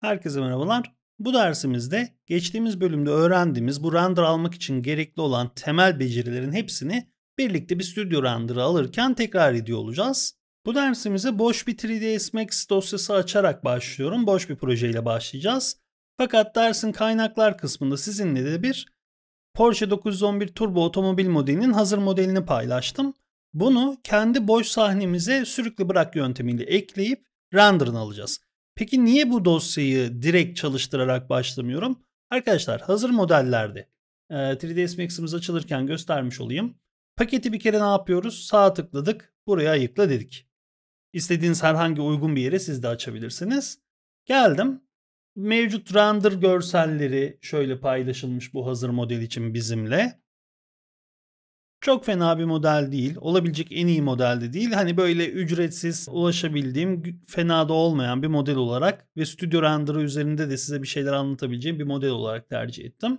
Herkese merhabalar. Bu dersimizde geçtiğimiz bölümde öğrendiğimiz bu render almak için gerekli olan temel becerilerin hepsini birlikte bir Studio Render'ı alırken tekrar ediyor olacağız. Bu dersimize boş bir 3ds Max dosyası açarak başlıyorum. Boş bir projeyle başlayacağız. Fakat dersin kaynaklar kısmında sizinle de bir Porsche 911 Turbo otomobil modelinin hazır modelini paylaştım. Bunu kendi boş sahnemize sürükle bırak yöntemiyle ekleyip render'ını alacağız. Peki niye bu dosyayı direkt çalıştırarak başlamıyorum? Arkadaşlar hazır modellerde 3ds Max'imiz açılırken göstermiş olayım. Paketi bir kere ne yapıyoruz? Sağa tıkladık. Buraya ayıkla dedik. İstediğiniz herhangi uygun bir yere siz de açabilirsiniz. Geldim. Mevcut render görselleri şöyle paylaşılmış bu hazır model için bizimle. Çok fena bir model değil. Olabilecek en iyi model de değil. Hani böyle ücretsiz ulaşabildiğim fena da olmayan bir model olarak ve Studio Render'ı üzerinde de size bir şeyler anlatabileceğim bir model olarak tercih ettim.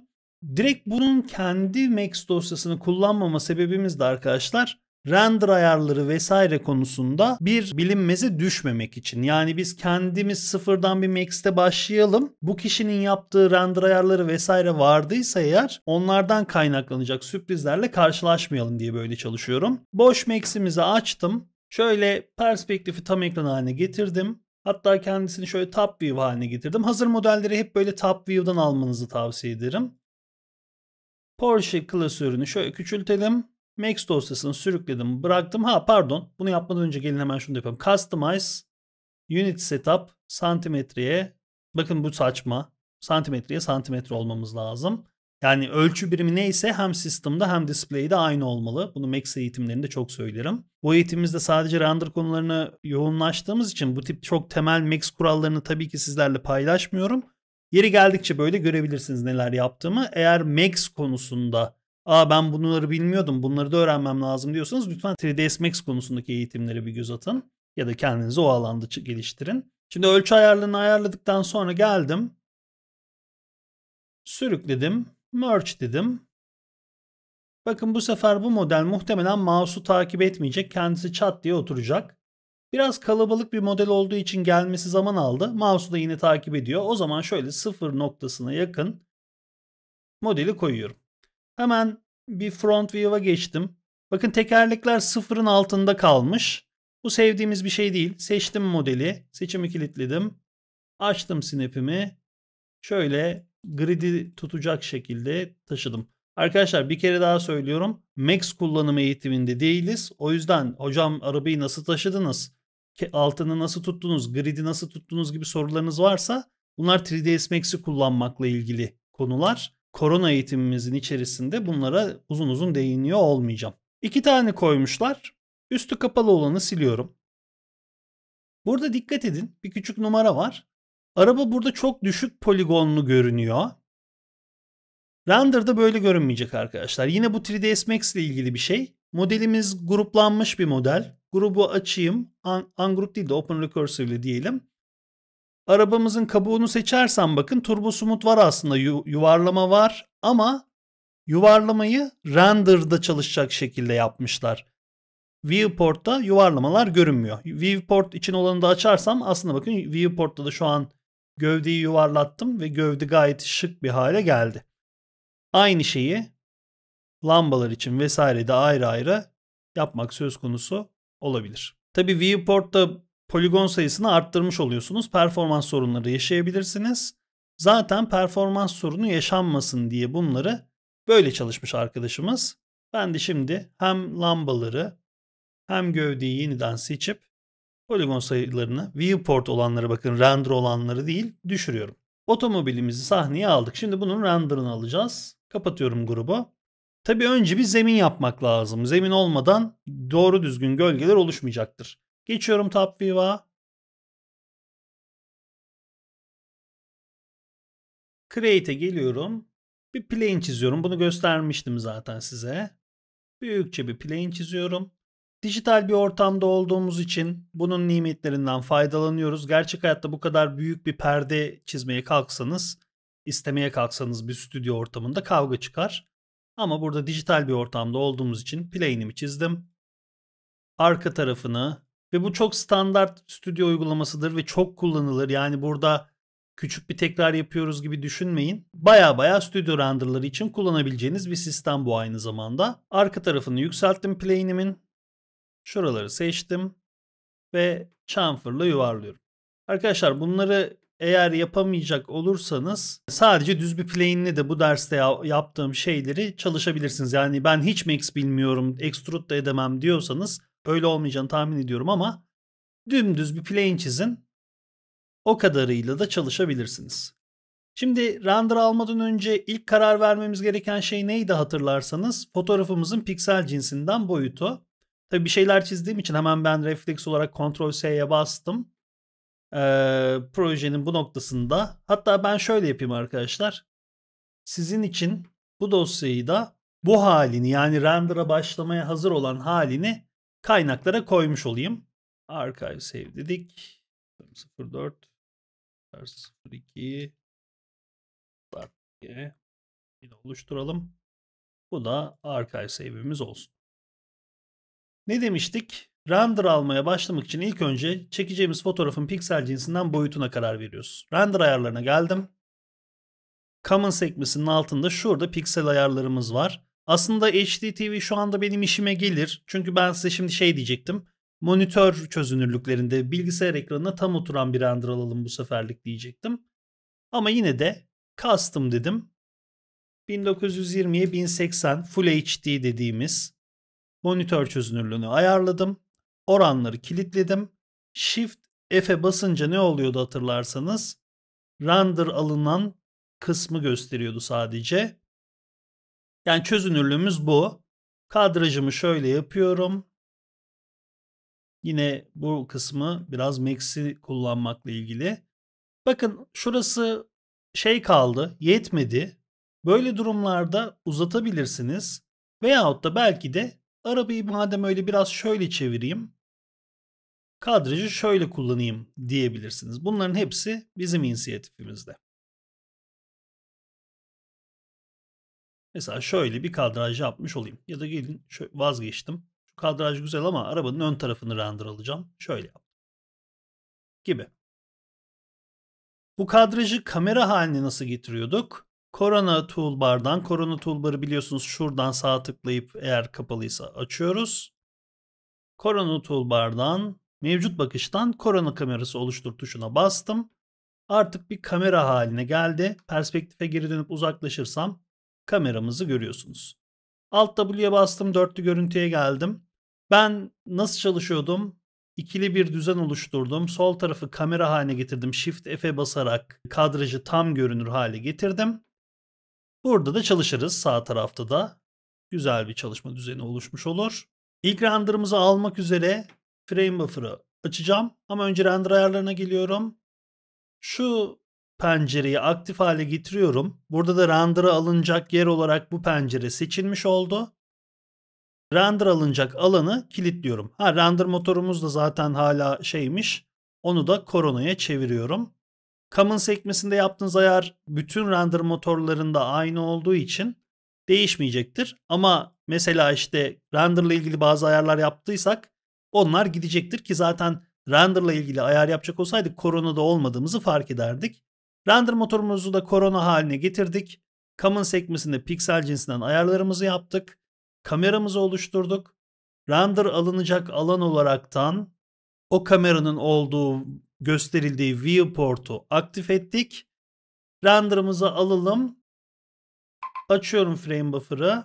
Direkt bunun kendi Max dosyasını kullanmama sebebimiz de arkadaşlar render ayarları vesaire konusunda bir bilinmezi düşmemek için. Yani biz kendimiz sıfırdan bir Max'te başlayalım. Bu kişinin yaptığı render ayarları vesaire vardıysa eğer onlardan kaynaklanacak sürprizlerle karşılaşmayalım diye böyle çalışıyorum. Boş Max'imizi açtım. Şöyle perspektifi tam ekran haline getirdim. Hatta kendisini şöyle top view haline getirdim. Hazır modelleri hep böyle top view'dan almanızı tavsiye ederim. Porsche klasörünü şöyle küçültelim. Max dosyasını sürükledim bıraktım. Ha pardon bunu yapmadan önce gelin hemen şunu da yapalım. Customize unit setup santimetreye bakın bu saçma santimetreye santimetre olmamız lazım. Yani ölçü birimi neyse hem sistemde hem display'de aynı olmalı. Bunu Max eğitimlerinde çok söylerim. Bu eğitimimizde sadece render konularına yoğunlaştığımız için bu tip çok temel Max kurallarını tabii ki sizlerle paylaşmıyorum. Yeri geldikçe böyle görebilirsiniz neler yaptığımı. Eğer Max konusunda Aa ben bunları bilmiyordum. Bunları da öğrenmem lazım diyorsanız lütfen 3ds Max konusundaki eğitimlere bir göz atın ya da kendinizi o alanda geliştirin. Şimdi ölçü ayarlarını ayarladıktan sonra geldim. Sürükledim. Merge dedim. Bakın bu sefer bu model muhtemelen mouse'u takip etmeyecek. Kendisi çat diye oturacak. Biraz kalabalık bir model olduğu için gelmesi zaman aldı. Mouse'u da yine takip ediyor. O zaman şöyle sıfır noktasına yakın modeli koyuyorum. Hemen bir front view'a geçtim. Bakın tekerlekler sıfırın altında kalmış. Bu sevdiğimiz bir şey değil. Seçtim modeli. Seçimi kilitledim. Açtım snap'imi. Şöyle gridi tutacak şekilde taşıdım. Arkadaşlar bir kere daha söylüyorum. Max kullanımı eğitiminde değiliz. O yüzden hocam arabayı nasıl taşıdınız? Altını nasıl tuttunuz? Gridi nasıl tuttunuz gibi sorularınız varsa bunlar 3ds Max'i kullanmakla ilgili konular korona eğitimimizin içerisinde bunlara uzun uzun değiniyor olmayacağım. İki tane koymuşlar. Üstü kapalı olanı siliyorum. Burada dikkat edin bir küçük numara var. Araba burada çok düşük poligonlu görünüyor. Render'da böyle görünmeyecek arkadaşlar. Yine bu 3ds Max ile ilgili bir şey. Modelimiz gruplanmış bir model. Grubu açayım. Un ungroup değil de open recursively diyelim. Arabamızın kabuğunu seçersen bakın turbo turbosumut var aslında yu, yuvarlama var ama yuvarlamayı render'da çalışacak şekilde yapmışlar. Viewport'ta yuvarlamalar görünmüyor. Viewport için olanı da açarsam aslında bakın Viewport'ta da şu an gövdeyi yuvarlattım ve gövde gayet şık bir hale geldi. Aynı şeyi lambalar için vesaire de ayrı ayrı yapmak söz konusu olabilir. Tabi Viewport'ta poligon sayısını arttırmış oluyorsunuz. Performans sorunları yaşayabilirsiniz. Zaten performans sorunu yaşanmasın diye bunları böyle çalışmış arkadaşımız. Ben de şimdi hem lambaları hem gövdeyi yeniden seçip poligon sayılarını viewport olanları bakın render olanları değil düşürüyorum. Otomobilimizi sahneye aldık. Şimdi bunun renderını alacağız. Kapatıyorum grubu. Tabii önce bir zemin yapmak lazım. Zemin olmadan doğru düzgün gölgeler oluşmayacaktır. Geçiyorum top view'a. Create'e geliyorum. Bir plane çiziyorum. Bunu göstermiştim zaten size. Büyükçe bir plane çiziyorum. Dijital bir ortamda olduğumuz için bunun nimetlerinden faydalanıyoruz. Gerçek hayatta bu kadar büyük bir perde çizmeye kalksanız, istemeye kalksanız bir stüdyo ortamında kavga çıkar. Ama burada dijital bir ortamda olduğumuz için plane'imi çizdim. Arka tarafını ve bu çok standart stüdyo uygulamasıdır ve çok kullanılır. Yani burada küçük bir tekrar yapıyoruz gibi düşünmeyin. Baya baya stüdyo renderları için kullanabileceğiniz bir sistem bu aynı zamanda. Arka tarafını yükselttim plane'imin. Şuraları seçtim ve chamfer'la yuvarlıyorum. Arkadaşlar bunları eğer yapamayacak olursanız sadece düz bir plane'le de bu derste yaptığım şeyleri çalışabilirsiniz. Yani ben hiç max bilmiyorum, extrude da edemem diyorsanız Öyle olmayacağını tahmin ediyorum ama dümdüz bir plane çizin. O kadarıyla da çalışabilirsiniz. Şimdi render almadan önce ilk karar vermemiz gereken şey neydi hatırlarsanız fotoğrafımızın piksel cinsinden boyutu. Tabi bir şeyler çizdiğim için hemen ben refleks olarak Ctrl S'ye bastım. Ee, projenin bu noktasında. Hatta ben şöyle yapayım arkadaşlar. Sizin için bu dosyayı da bu halini yani render'a başlamaya hazır olan halini kaynaklara koymuş olayım. Archive save dedik. 04 02 start diye yine oluşturalım. Bu da archive save'imiz olsun. Ne demiştik? Render almaya başlamak için ilk önce çekeceğimiz fotoğrafın piksel cinsinden boyutuna karar veriyoruz. Render ayarlarına geldim. Common sekmesinin altında şurada piksel ayarlarımız var. Aslında HDTV şu anda benim işime gelir. Çünkü ben size şimdi şey diyecektim. Monitör çözünürlüklerinde bilgisayar ekranına tam oturan bir render alalım bu seferlik diyecektim. Ama yine de custom dedim. 1920'ye 1080 Full HD dediğimiz monitör çözünürlüğünü ayarladım. Oranları kilitledim. Shift F'e basınca ne oluyordu hatırlarsanız? Render alınan kısmı gösteriyordu sadece. Yani çözünürlüğümüz bu. Kadrajımı şöyle yapıyorum. Yine bu kısmı biraz max'i kullanmakla ilgili. Bakın şurası şey kaldı, yetmedi. Böyle durumlarda uzatabilirsiniz. Veyahut da belki de arabayı madem öyle biraz şöyle çevireyim. Kadrajı şöyle kullanayım diyebilirsiniz. Bunların hepsi bizim inisiyatifimizde. Mesela şöyle bir kadraj yapmış olayım. Ya da gelin şöyle vazgeçtim. Şu kadraj güzel ama arabanın ön tarafını render alacağım. Şöyle yap. Gibi. Bu kadrajı kamera haline nasıl getiriyorduk? Corona toolbar'dan, Corona toolbar'ı biliyorsunuz şuradan sağ tıklayıp eğer kapalıysa açıyoruz. Corona toolbar'dan, mevcut bakıştan korona kamerası oluştur tuşuna bastım. Artık bir kamera haline geldi. Perspektife geri dönüp uzaklaşırsam kameramızı görüyorsunuz. Alt W'ye bastım dörtlü görüntüye geldim. Ben nasıl çalışıyordum? İkili bir düzen oluşturdum. Sol tarafı kamera haline getirdim. Shift F'e basarak kadrajı tam görünür hale getirdim. Burada da çalışırız sağ tarafta da. Güzel bir çalışma düzeni oluşmuş olur. İlk renderımızı almak üzere frame buffer'ı açacağım. Ama önce render ayarlarına geliyorum. Şu pencereyi aktif hale getiriyorum. Burada da render'a alınacak yer olarak bu pencere seçilmiş oldu. Render alınacak alanı kilitliyorum. Ha render motorumuz da zaten hala şeymiş. Onu da koronaya çeviriyorum. Common sekmesinde yaptığınız ayar bütün render motorlarında aynı olduğu için değişmeyecektir. Ama mesela işte renderla ilgili bazı ayarlar yaptıysak onlar gidecektir ki zaten renderla ilgili ayar yapacak olsaydık korona da olmadığımızı fark ederdik. Render motorumuzu da korona haline getirdik. Common sekmesinde piksel cinsinden ayarlarımızı yaptık. Kameramızı oluşturduk. Render alınacak alan olaraktan o kameranın olduğu gösterildiği viewport'u aktif ettik. Render'ımızı alalım. Açıyorum frame buffer'ı.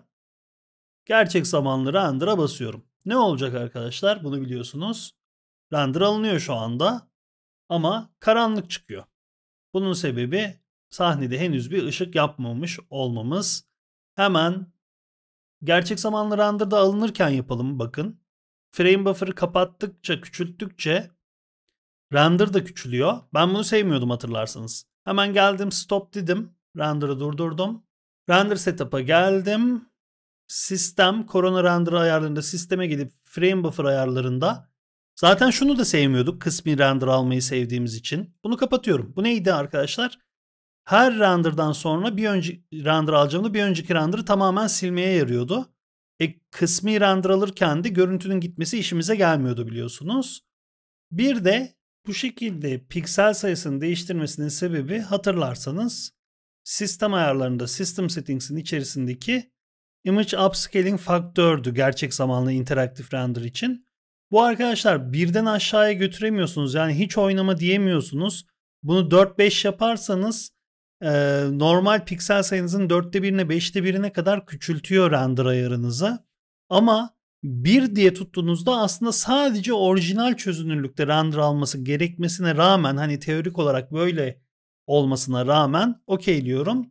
Gerçek zamanlı render'a basıyorum. Ne olacak arkadaşlar? Bunu biliyorsunuz. Render alınıyor şu anda. Ama karanlık çıkıyor. Bunun sebebi sahnede henüz bir ışık yapmamış olmamız. Hemen gerçek zamanlı render'da alınırken yapalım bakın. Frame buffer'ı kapattıkça, küçülttükçe render de küçülüyor. Ben bunu sevmiyordum hatırlarsanız. Hemen geldim stop dedim. Render'ı durdurdum. Render setup'a geldim. Sistem, korona render ayarlarında sisteme gidip frame buffer ayarlarında Zaten şunu da sevmiyorduk kısmi render almayı sevdiğimiz için. Bunu kapatıyorum. Bu neydi arkadaşlar? Her render'dan sonra bir önce render alacağımda bir önceki render'ı tamamen silmeye yarıyordu. E, kısmi render alırken de görüntünün gitmesi işimize gelmiyordu biliyorsunuz. Bir de bu şekilde piksel sayısını değiştirmesinin sebebi hatırlarsanız sistem ayarlarında System Settings'in içerisindeki Image Upscaling faktördü gerçek zamanlı interaktif render için. Bu arkadaşlar birden aşağıya götüremiyorsunuz. Yani hiç oynama diyemiyorsunuz. Bunu 4-5 yaparsanız e, normal piksel sayınızın 4'te 1'ine 5'te 1'ine kadar küçültüyor render ayarınızı. Ama 1 diye tuttuğunuzda aslında sadece orijinal çözünürlükte render alması gerekmesine rağmen hani teorik olarak böyle olmasına rağmen okey diyorum.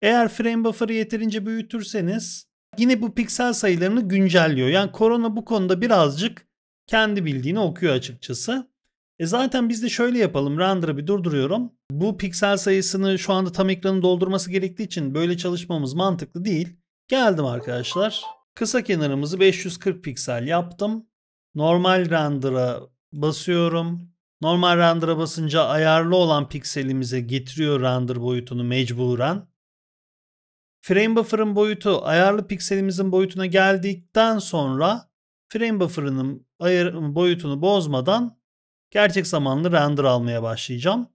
Eğer frame buffer'ı yeterince büyütürseniz yine bu piksel sayılarını güncelliyor. Yani korona bu konuda birazcık kendi bildiğini okuyor açıkçası. E zaten biz de şöyle yapalım. Render'ı bir durduruyorum. Bu piksel sayısını şu anda tam ekranı doldurması gerektiği için böyle çalışmamız mantıklı değil. Geldim arkadaşlar. Kısa kenarımızı 540 piksel yaptım. Normal render'a basıyorum. Normal render'a basınca ayarlı olan pikselimize getiriyor render boyutunu mecburen. Frame buffer'ın boyutu ayarlı pikselimizin boyutuna geldikten sonra frame buffer'ının boyutunu bozmadan gerçek zamanlı render almaya başlayacağım.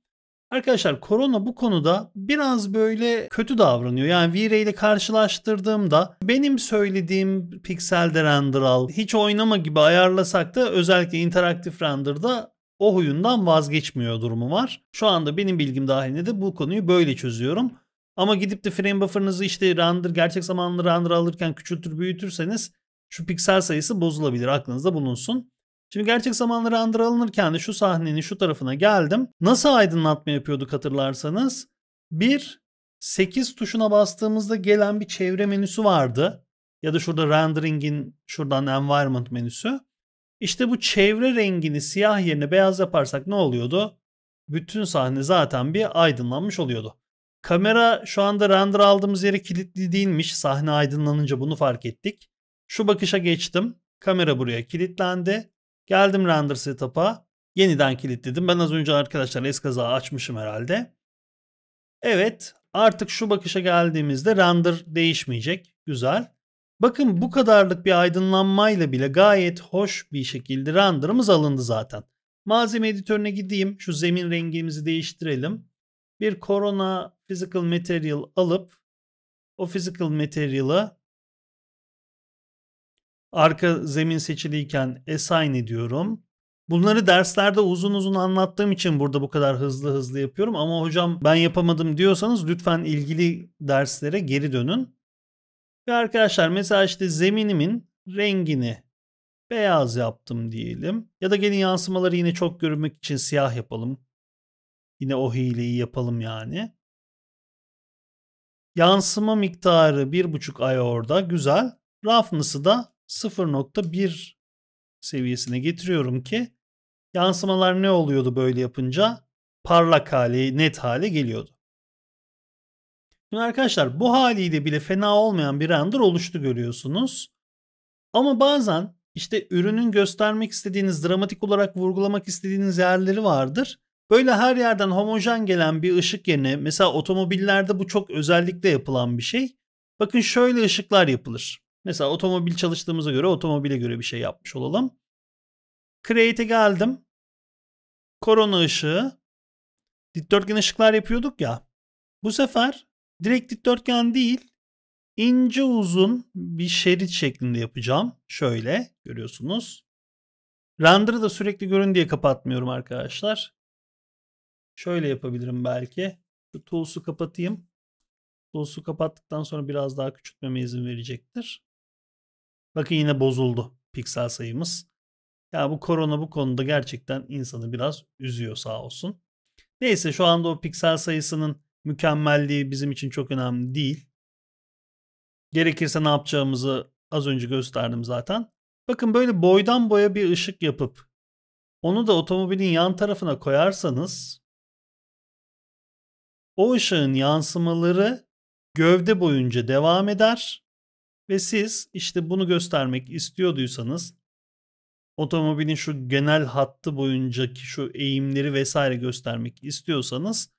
Arkadaşlar Corona bu konuda biraz böyle kötü davranıyor. Yani V-Ray ile karşılaştırdığımda benim söylediğim pikselde render al, hiç oynama gibi ayarlasak da özellikle interaktif render'da o huyundan vazgeçmiyor durumu var. Şu anda benim bilgim dahilinde de bu konuyu böyle çözüyorum. Ama gidip de frame buffer'ınızı işte render gerçek zamanlı render alırken küçültür büyütürseniz şu piksel sayısı bozulabilir aklınızda bulunsun. Şimdi gerçek zamanlı render alınırken de şu sahnenin şu tarafına geldim. Nasıl aydınlatma yapıyorduk hatırlarsanız. Bir 8 tuşuna bastığımızda gelen bir çevre menüsü vardı. Ya da şurada rendering'in şuradan environment menüsü. İşte bu çevre rengini siyah yerine beyaz yaparsak ne oluyordu? Bütün sahne zaten bir aydınlanmış oluyordu. Kamera şu anda render aldığımız yere kilitli değilmiş. Sahne aydınlanınca bunu fark ettik. Şu bakışa geçtim. Kamera buraya kilitlendi. Geldim render setup'a. Yeniden kilitledim. Ben az önce arkadaşlar eskaza açmışım herhalde. Evet artık şu bakışa geldiğimizde render değişmeyecek. Güzel. Bakın bu kadarlık bir aydınlanmayla bile gayet hoş bir şekilde renderımız alındı zaten. Malzeme editörüne gideyim. Şu zemin rengimizi değiştirelim. Bir Corona Physical Material alıp o Physical Material'ı arka zemin seçiliyken assign ediyorum. Bunları derslerde uzun uzun anlattığım için burada bu kadar hızlı hızlı yapıyorum ama hocam ben yapamadım diyorsanız lütfen ilgili derslere geri dönün. Ve arkadaşlar mesela işte zeminimin rengini beyaz yaptım diyelim. Ya da gelin yansımaları yine çok görünmek için siyah yapalım. Yine o hileyi yapalım yani. Yansıma miktarı 1.5 ay orada. Güzel. Roughness'ı da 0.1 seviyesine getiriyorum ki yansımalar ne oluyordu böyle yapınca? Parlak hali, net hale geliyordu. Şimdi arkadaşlar bu haliyle bile fena olmayan bir render oluştu görüyorsunuz. Ama bazen işte ürünün göstermek istediğiniz, dramatik olarak vurgulamak istediğiniz yerleri vardır. Böyle her yerden homojen gelen bir ışık yerine mesela otomobillerde bu çok özellikle yapılan bir şey. Bakın şöyle ışıklar yapılır. Mesela otomobil çalıştığımıza göre otomobile göre bir şey yapmış olalım. Create'e geldim. Korona ışığı. Dikdörtgen ışıklar yapıyorduk ya. Bu sefer direkt dikdörtgen değil ince uzun bir şerit şeklinde yapacağım. Şöyle görüyorsunuz. Render'ı da sürekli görün diye kapatmıyorum arkadaşlar. Şöyle yapabilirim belki. Şu tools'u kapatayım. Tools'u kapattıktan sonra biraz daha küçültmeme izin verecektir. Bakın yine bozuldu piksel sayımız. Ya bu korona bu konuda gerçekten insanı biraz üzüyor sağ olsun. Neyse şu anda o piksel sayısının mükemmelliği bizim için çok önemli değil. Gerekirse ne yapacağımızı az önce gösterdim zaten. Bakın böyle boydan boya bir ışık yapıp onu da otomobilin yan tarafına koyarsanız o ışığın yansımaları gövde boyunca devam eder ve siz işte bunu göstermek istiyorduysanız otomobilin şu genel hattı boyuncaki şu eğimleri vesaire göstermek istiyorsanız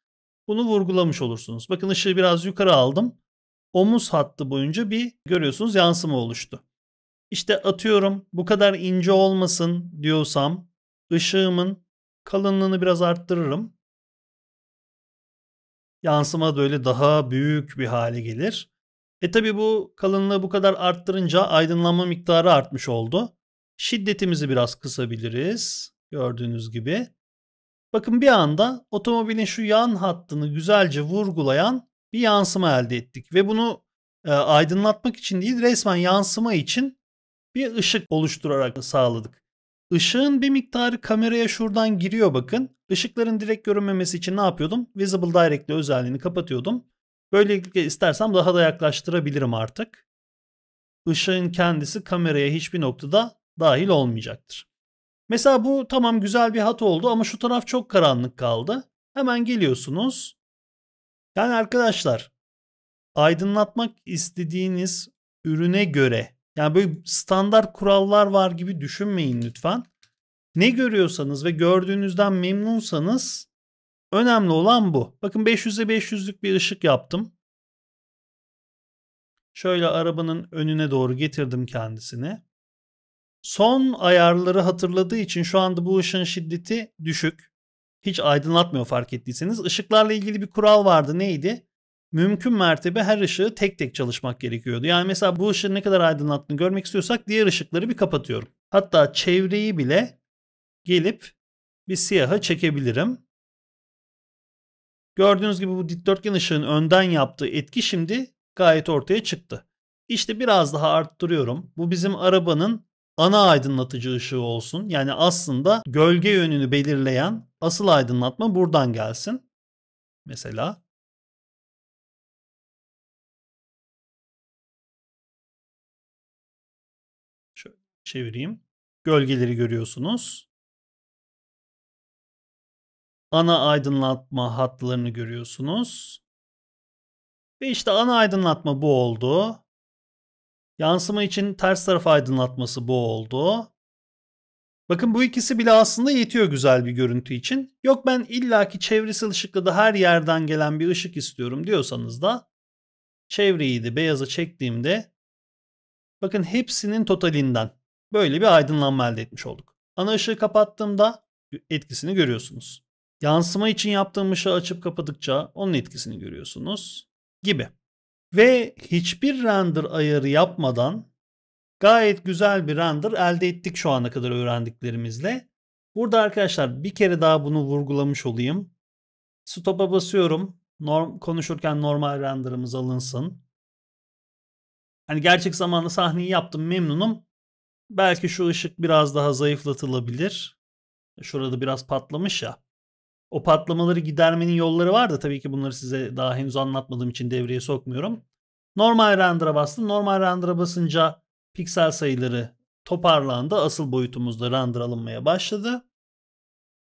bunu vurgulamış olursunuz. Bakın ışığı biraz yukarı aldım. Omuz hattı boyunca bir görüyorsunuz yansıma oluştu. İşte atıyorum bu kadar ince olmasın diyorsam ışığımın kalınlığını biraz arttırırım. Yansıma böyle daha büyük bir hale gelir. E tabi bu kalınlığı bu kadar arttırınca aydınlanma miktarı artmış oldu. Şiddetimizi biraz kısabiliriz. Gördüğünüz gibi. Bakın bir anda otomobilin şu yan hattını güzelce vurgulayan bir yansıma elde ettik. Ve bunu e, aydınlatmak için değil resmen yansıma için bir ışık oluşturarak sağladık. Işığın bir miktarı kameraya şuradan giriyor bakın. Işıkların direkt görünmemesi için ne yapıyordum? Visible Directle özelliğini kapatıyordum. Böylelikle istersem daha da yaklaştırabilirim artık. Işığın kendisi kameraya hiçbir noktada dahil olmayacaktır. Mesela bu tamam güzel bir hat oldu ama şu taraf çok karanlık kaldı. Hemen geliyorsunuz. Yani arkadaşlar aydınlatmak istediğiniz ürüne göre yani böyle standart kurallar var gibi düşünmeyin lütfen. Ne görüyorsanız ve gördüğünüzden memnunsanız Önemli olan bu. Bakın 500'e 500'lük bir ışık yaptım. Şöyle arabanın önüne doğru getirdim kendisini. Son ayarları hatırladığı için şu anda bu ışığın şiddeti düşük. Hiç aydınlatmıyor fark ettiyseniz. Işıklarla ilgili bir kural vardı. Neydi? Mümkün mertebe her ışığı tek tek çalışmak gerekiyordu. Yani mesela bu ışığın ne kadar aydınlattığını görmek istiyorsak diğer ışıkları bir kapatıyorum. Hatta çevreyi bile gelip bir siyaha çekebilirim. Gördüğünüz gibi bu dikdörtgen ışığın önden yaptığı etki şimdi gayet ortaya çıktı. İşte biraz daha arttırıyorum. Bu bizim arabanın ana aydınlatıcı ışığı olsun. Yani aslında gölge yönünü belirleyen asıl aydınlatma buradan gelsin. Mesela şöyle çevireyim. Gölgeleri görüyorsunuz ana aydınlatma hatlarını görüyorsunuz. Ve işte ana aydınlatma bu oldu. Yansıma için ters taraf aydınlatması bu oldu. Bakın bu ikisi bile aslında yetiyor güzel bir görüntü için. Yok ben illaki çevresi ışıklı da her yerden gelen bir ışık istiyorum diyorsanız da çevreyi de beyaza çektiğimde bakın hepsinin totalinden böyle bir aydınlanma elde etmiş olduk. Ana ışığı kapattığımda etkisini görüyorsunuz. Yansıma için yaptığım ışığı açıp kapadıkça onun etkisini görüyorsunuz gibi. Ve hiçbir render ayarı yapmadan gayet güzel bir render elde ettik şu ana kadar öğrendiklerimizle. Burada arkadaşlar bir kere daha bunu vurgulamış olayım. Stop'a basıyorum. Norm, konuşurken normal renderımız alınsın. Hani gerçek zamanlı sahneyi yaptım memnunum. Belki şu ışık biraz daha zayıflatılabilir. Şurada biraz patlamış ya o patlamaları gidermenin yolları var da tabii ki bunları size daha henüz anlatmadığım için devreye sokmuyorum. Normal render'a bastım. Normal render'a basınca piksel sayıları toparlandı. Asıl boyutumuzda render alınmaya başladı.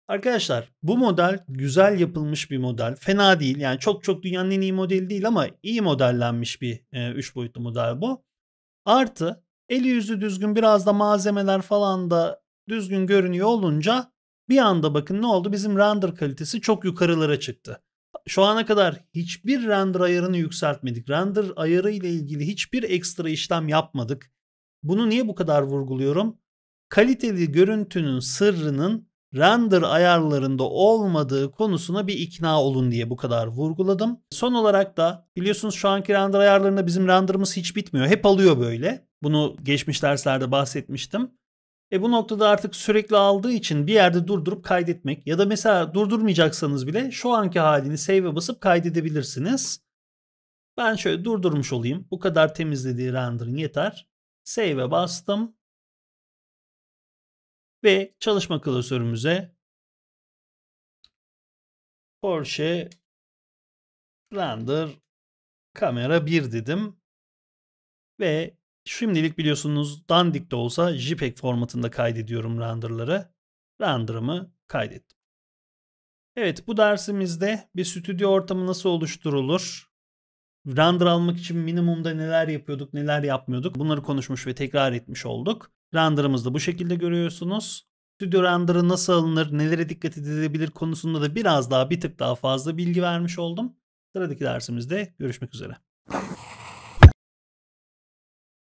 Arkadaşlar bu model güzel yapılmış bir model. Fena değil yani çok çok dünyanın en iyi modeli değil ama iyi modellenmiş bir 3 e, boyutlu model bu. Artı eli yüzü düzgün biraz da malzemeler falan da düzgün görünüyor olunca bir anda bakın ne oldu? Bizim render kalitesi çok yukarılara çıktı. Şu ana kadar hiçbir render ayarını yükseltmedik. Render ayarı ile ilgili hiçbir ekstra işlem yapmadık. Bunu niye bu kadar vurguluyorum? Kaliteli görüntünün sırrının render ayarlarında olmadığı konusuna bir ikna olun diye bu kadar vurguladım. Son olarak da biliyorsunuz şu anki render ayarlarında bizim renderımız hiç bitmiyor. Hep alıyor böyle. Bunu geçmiş derslerde bahsetmiştim. E bu noktada artık sürekli aldığı için bir yerde durdurup kaydetmek ya da mesela durdurmayacaksanız bile şu anki halini save'e basıp kaydedebilirsiniz. Ben şöyle durdurmuş olayım. Bu kadar temizlediği rendering yeter. Save'e bastım. Ve çalışma klasörümüze Porsche render kamera 1 dedim. Ve Şimdilik biliyorsunuz dandik de olsa JPEG formatında kaydediyorum renderları. Renderımı kaydettim. Evet bu dersimizde bir stüdyo ortamı nasıl oluşturulur? Render almak için minimumda neler yapıyorduk, neler yapmıyorduk? Bunları konuşmuş ve tekrar etmiş olduk. Render'ımızı da bu şekilde görüyorsunuz. Stüdyo render'ı nasıl alınır, nelere dikkat edilebilir konusunda da biraz daha bir tık daha fazla bilgi vermiş oldum. Sıradaki dersimizde görüşmek üzere.